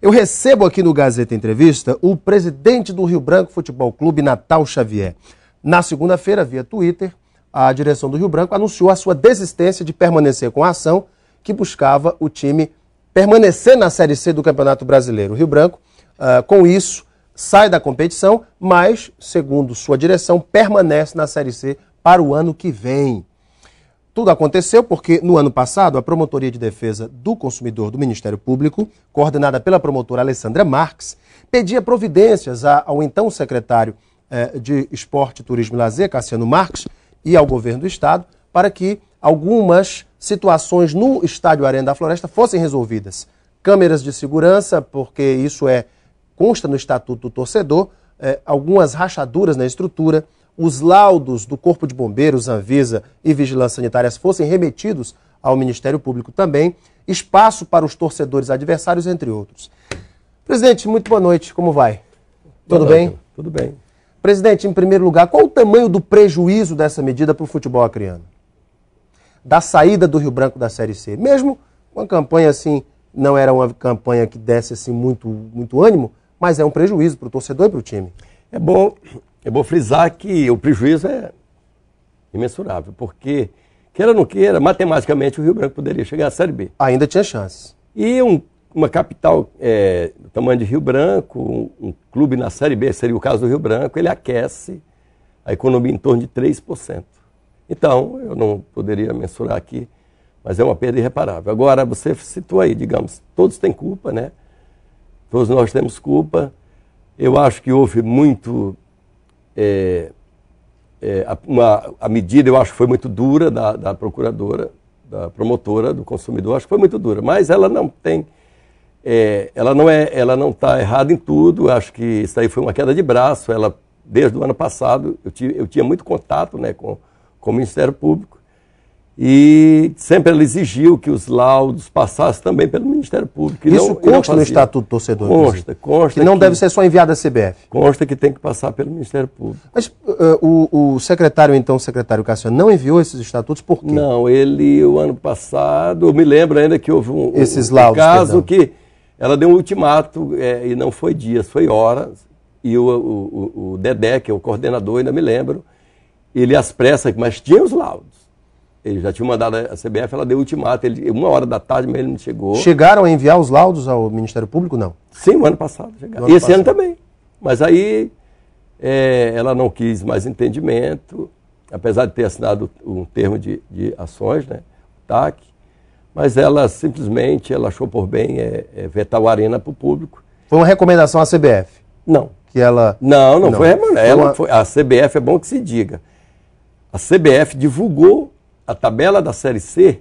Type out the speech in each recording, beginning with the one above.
Eu recebo aqui no Gazeta Entrevista o presidente do Rio Branco Futebol Clube, Natal Xavier. Na segunda-feira, via Twitter, a direção do Rio Branco anunciou a sua desistência de permanecer com a ação que buscava o time permanecer na Série C do Campeonato Brasileiro. O Rio Branco, uh, com isso, sai da competição, mas, segundo sua direção, permanece na Série C para o ano que vem. Tudo aconteceu porque, no ano passado, a Promotoria de Defesa do Consumidor do Ministério Público, coordenada pela promotora Alessandra Marques, pedia providências ao então secretário eh, de Esporte, Turismo e Lazer, Cassiano Marques, e ao governo do Estado, para que algumas situações no estádio Arena da Floresta fossem resolvidas. Câmeras de segurança, porque isso é consta no estatuto do torcedor, eh, algumas rachaduras na estrutura os laudos do Corpo de Bombeiros, Anvisa e Vigilância Sanitária fossem remetidos ao Ministério Público também, espaço para os torcedores adversários, entre outros. Presidente, muito boa noite, como vai? Boa Tudo noite. bem? Tudo bem. Presidente, em primeiro lugar, qual o tamanho do prejuízo dessa medida para o futebol acreano Da saída do Rio Branco da Série C? Mesmo uma campanha assim, não era uma campanha que desse assim muito, muito ânimo, mas é um prejuízo para o torcedor e para o time. É bom eu vou frisar que o prejuízo é imensurável, porque, queira ou não queira, matematicamente o Rio Branco poderia chegar à Série B. Ainda tinha chances. E um, uma capital é, do tamanho de Rio Branco, um, um clube na Série B, seria o caso do Rio Branco, ele aquece a economia em torno de 3%. Então, eu não poderia mensurar aqui, mas é uma perda irreparável. Agora, você citou aí, digamos, todos têm culpa, né? Todos nós temos culpa. Eu acho que houve muito é, é, uma, a medida, eu acho que foi muito dura da, da procuradora, da promotora do consumidor, acho que foi muito dura, mas ela não tem. É, ela não é, ela não está errada em tudo. Acho que isso aí foi uma queda de braço. Ela desde o ano passado eu, tive, eu tinha muito contato, né, com, com o Ministério Público e sempre ela exigiu que os laudos passassem também pelo Ministério Público. Isso não, consta no Estatuto do Torcedor. Consta, consta. Que não que, deve ser só enviado à CBF. Consta que tem que passar pelo Ministério Público. Mas uh, o, o, secretário, então, o secretário Cassiano, não enviou esses estatutos por quê? Não, ele, o ano passado, eu me lembro ainda que houve um, esses um, laudos, caso perdão. que ela deu um ultimato, é, e não foi dias, foi horas, e o, o, o Dedé, que é o coordenador, ainda me lembro, ele às pressas, mas tinha os laudos. Ele já tinha mandado a CBF, ela deu ultimato. Ele, uma hora da tarde, mas ele não chegou. Chegaram a enviar os laudos ao Ministério Público, não? Sim, o ano passado. Chegaram. Ano Esse passado. ano também. Mas aí é, ela não quis mais entendimento, apesar de ter assinado um termo de, de ações, né? O TAC. Mas ela simplesmente ela achou por bem é, é vetar o Arena para o público. Foi uma recomendação à CBF? Não. Que ela. Não, não, não. foi, ela, foi a CBF é bom que se diga. A CBF divulgou a tabela da Série C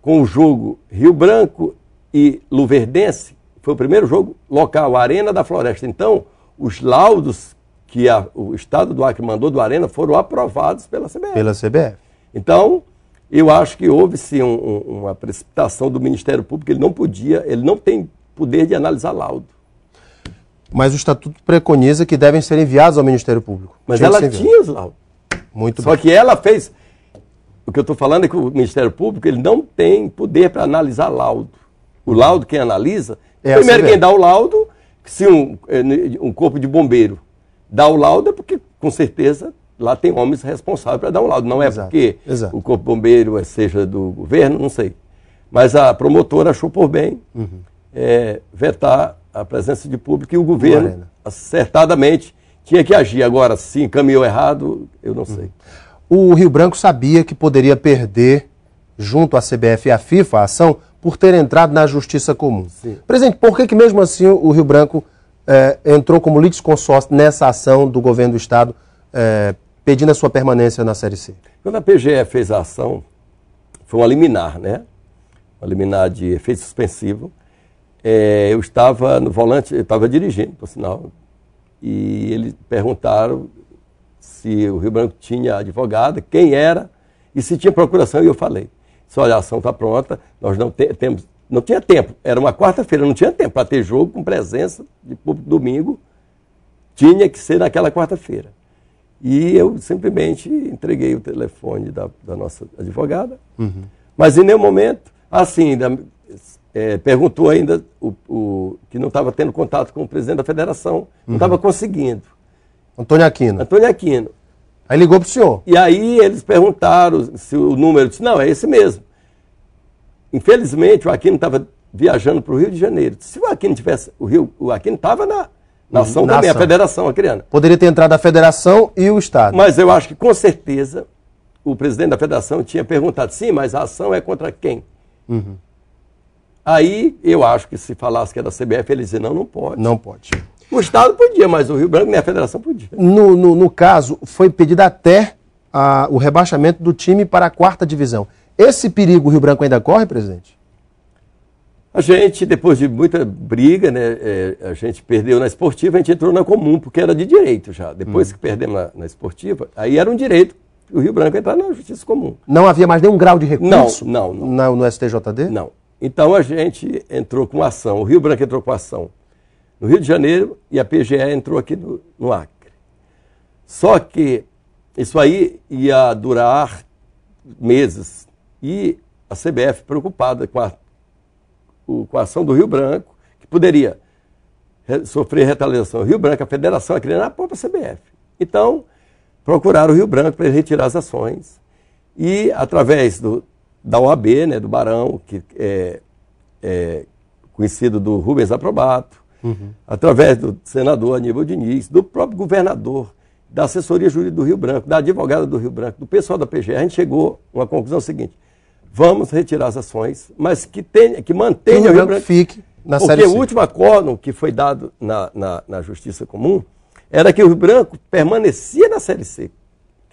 com o jogo Rio Branco e Luverdense. Foi o primeiro jogo local, Arena da Floresta. Então, os laudos que a, o estado do Acre mandou do Arena foram aprovados pela CBF. Pela CBF. Então, eu acho que houve sim um, um, uma precipitação do Ministério Público. Ele não podia, ele não tem poder de analisar laudo. Mas o estatuto preconiza que devem ser enviados ao Ministério Público. Mas tinha ela tinha os laudos. Muito Só bem. que ela fez, o que eu estou falando é que o Ministério Público ele não tem poder para analisar laudo. O laudo quem analisa, é assim primeiro quem dá o laudo, se um, eh, um corpo de bombeiro dá o laudo é porque com certeza lá tem homens responsáveis para dar um laudo. Não é exato, porque exato. o corpo de bombeiro é, seja do governo, não sei. Mas a promotora achou por bem uhum. é, vetar a presença de público e o governo, acertadamente, tinha que agir. Agora, se encaminhou errado, eu não uhum. sei. Uhum o Rio Branco sabia que poderia perder, junto à CBF e à FIFA, a ação por ter entrado na justiça comum. Sim. Presidente, por que, que mesmo assim o Rio Branco eh, entrou como litisconsórcio nessa ação do governo do Estado, eh, pedindo a sua permanência na Série C? Quando a PGE fez a ação, foi uma liminar, né? Uma liminar de efeito suspensivo. É, eu estava no volante, eu estava dirigindo, por sinal, e eles perguntaram se o Rio Branco tinha advogada, quem era e se tinha procuração. E eu falei: disse, olha, a ação está pronta, nós não te, temos. Não tinha tempo, era uma quarta-feira, não tinha tempo para ter jogo com presença de público domingo, tinha que ser naquela quarta-feira. E eu simplesmente entreguei o telefone da, da nossa advogada, uhum. mas em nenhum momento, assim, é, perguntou ainda o, o, que não estava tendo contato com o presidente da federação, não estava uhum. conseguindo. Antônio Aquino. Antônio Aquino. Aí ligou para o senhor. E aí eles perguntaram se o número. disse, não, é esse mesmo. Infelizmente, o Aquino estava viajando para o Rio de Janeiro. Se o Aquino tivesse. O, Rio, o Aquino estava na, nação ação na também, ação. a federação, a criança. Né? Poderia ter entrado a federação e o Estado. Mas eu acho que com certeza o presidente da federação tinha perguntado, sim, mas a ação é contra quem? Uhum. Aí eu acho que se falasse que era é da CBF, ele dizia, não, não pode. Não pode. O Estado podia, mas o Rio Branco nem a federação podia. No, no, no caso, foi pedido até a, o rebaixamento do time para a quarta divisão. Esse perigo o Rio Branco ainda corre, presidente? A gente, depois de muita briga, né, é, a gente perdeu na esportiva, a gente entrou na comum, porque era de direito já. Depois hum. que perdemos na, na, esportiva, aí era um direito o Rio Branco entrar na justiça comum. Não havia mais nenhum grau de recurso? Não, não. não. no STJD? Não. Então a gente entrou com ação, o Rio Branco entrou com ação no Rio de Janeiro e a PGE entrou aqui no, no Acre. Só que isso aí ia durar meses e a CBF preocupada com a, com a ação do Rio Branco, que poderia sofrer retaliação. O Rio Branco, a federação, é na própria CBF. Então, procuraram o Rio Branco para retirar as ações. E, através do, da OAB, né, do Barão, que é, é conhecido do Rubens Aprobato, uhum. através do senador Aníbal Diniz, do próprio governador, da assessoria jurídica do Rio Branco, da advogada do Rio Branco, do pessoal da PGR, a gente chegou a uma conclusão seguinte: vamos retirar as ações, mas que, tenha, que mantenha que o Rio, Branco, fique na porque série Porque o último acordo que foi dado na, na, na Justiça Comum era que o Rio Branco permanecia na Série C.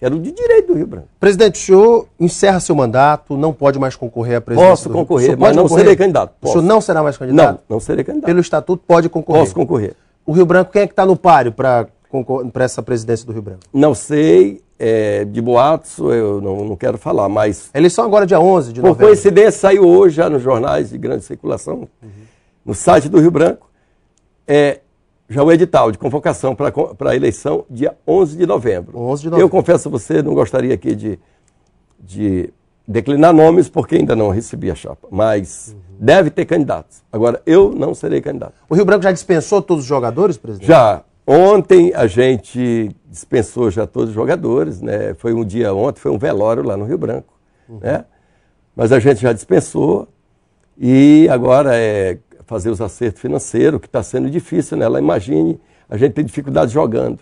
Era o de direito do Rio Branco. Presidente, o senhor encerra seu mandato, não pode mais concorrer à presidência Posso concorrer, mas não concorrer? serei candidato. Posso. O senhor não será mais candidato? Não, não serei candidato. Pelo estatuto, pode concorrer? Posso concorrer. O Rio Branco, quem é que está no páreo para essa presidência do Rio Branco? Não sei, é, de boatos eu não, não quero falar, mas... Eleição agora dia 11 de novembro. Por coincidência, saiu hoje já nos jornais de grande circulação, uhum. no site do Rio Branco, é, já o edital de convocação para a eleição dia 11 de novembro. 11 de novembro. Eu confesso a você, não gostaria aqui de, de declinar nomes porque ainda não recebi a chapa, mas uhum. deve ter candidatos. Agora, eu não serei candidato. O Rio Branco já dispensou todos os jogadores, presidente? Já. Ontem a gente dispensou já todos os jogadores, né? Foi um dia ontem, foi um velório lá no Rio Branco, uhum. né? Mas a gente já dispensou e agora é fazer os acertos financeiros, que está sendo difícil, né? Ela imagine, a gente tem dificuldade jogando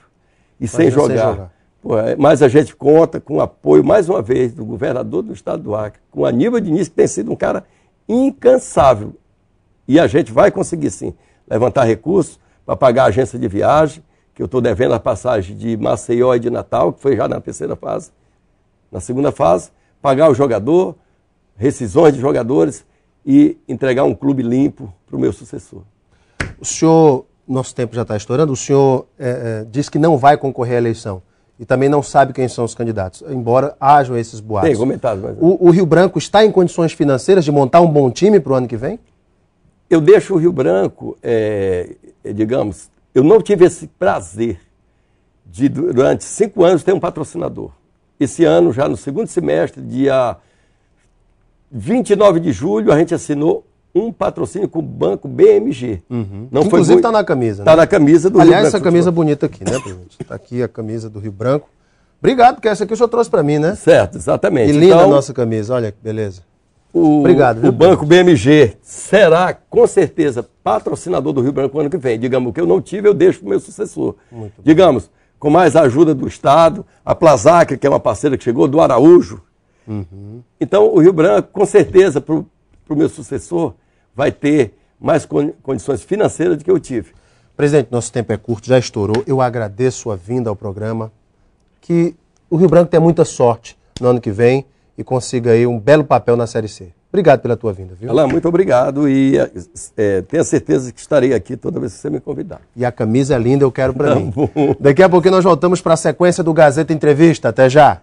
e sem jogar. sem jogar. Pô, é, mas a gente conta com o apoio, mais uma vez, do governador do estado do Acre, com Aníbal Diniz, que tem sido um cara incansável. E a gente vai conseguir, sim, levantar recursos para pagar a agência de viagem, que eu estou devendo a passagem de Maceió e de Natal, que foi já na terceira fase. Na segunda fase, pagar o jogador, rescisões de jogadores, e entregar um clube limpo para o meu sucessor. O senhor, nosso tempo já está estourando, o senhor é, é, diz que não vai concorrer à eleição e também não sabe quem são os candidatos, embora hajam esses boatos. Tem comentado. Mas... É. O, o Rio Branco está em condições financeiras de montar um bom time para o ano que vem? Eu deixo o Rio Branco, é, é, digamos, eu não tive esse prazer de, durante cinco anos, ter um patrocinador. Esse ano, já no segundo semestre, dia 29 de julho, a gente assinou um patrocínio com o banco BMG. Uhum. Não Inclusive está na camisa. Está né? na camisa do Aliás, Rio Branco. Aliás, essa camisa é bonita aqui, né, presidente? Está aqui a camisa do Rio Branco. Obrigado, porque essa aqui o senhor trouxe para mim, né? Certo, exatamente. Que linda então, a nossa camisa, olha que beleza. O, Obrigado. o Banco BMG será, com certeza, patrocinador do Rio Branco ano que vem. Digamos, o que eu não tive, eu deixo para o meu sucessor. Muito Digamos, com mais ajuda do Estado, a Plazac, que é uma parceira que chegou, do Araújo, Uhum. Então, o Rio Branco, com certeza, para o meu sucessor, vai ter mais con condições financeiras do que eu tive. Presidente, nosso tempo é curto, já estourou. Eu agradeço sua vinda ao programa. Que o Rio Branco tenha muita sorte no ano que vem e consiga aí um belo papel na Série C. Obrigado pela tua vinda, viu? Alain, muito obrigado e é, é tenha certeza que estarei aqui toda vez que você me convidar. E a camisa é linda, eu quero para tá mim. Daqui a pouquinho nós voltamos para a sequência do Gazeta Entrevista. Até já!